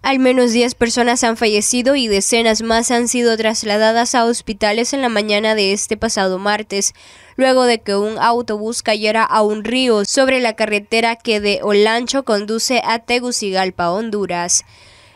Al menos 10 personas han fallecido y decenas más han sido trasladadas a hospitales en la mañana de este pasado martes, luego de que un autobús cayera a un río sobre la carretera que de Olancho conduce a Tegucigalpa, Honduras.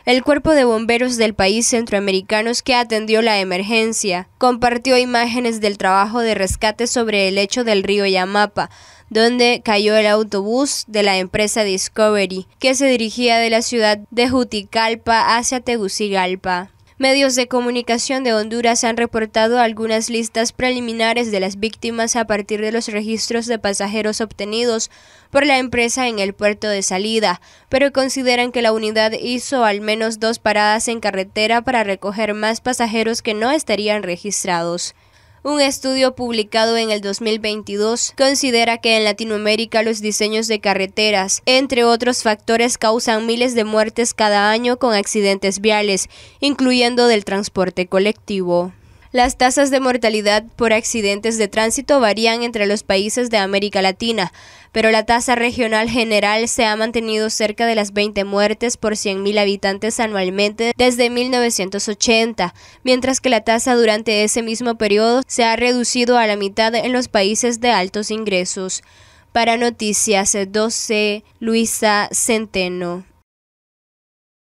El cuerpo de bomberos del país centroamericanos que atendió la emergencia compartió imágenes del trabajo de rescate sobre el lecho del río Yamapa, donde cayó el autobús de la empresa Discovery, que se dirigía de la ciudad de Juticalpa hacia Tegucigalpa. Medios de comunicación de Honduras han reportado algunas listas preliminares de las víctimas a partir de los registros de pasajeros obtenidos por la empresa en el puerto de salida, pero consideran que la unidad hizo al menos dos paradas en carretera para recoger más pasajeros que no estarían registrados. Un estudio publicado en el 2022 considera que en Latinoamérica los diseños de carreteras, entre otros factores, causan miles de muertes cada año con accidentes viales, incluyendo del transporte colectivo. Las tasas de mortalidad por accidentes de tránsito varían entre los países de América Latina, pero la tasa regional general se ha mantenido cerca de las 20 muertes por 100.000 habitantes anualmente desde 1980, mientras que la tasa durante ese mismo periodo se ha reducido a la mitad en los países de altos ingresos. Para Noticias 12, Luisa Centeno.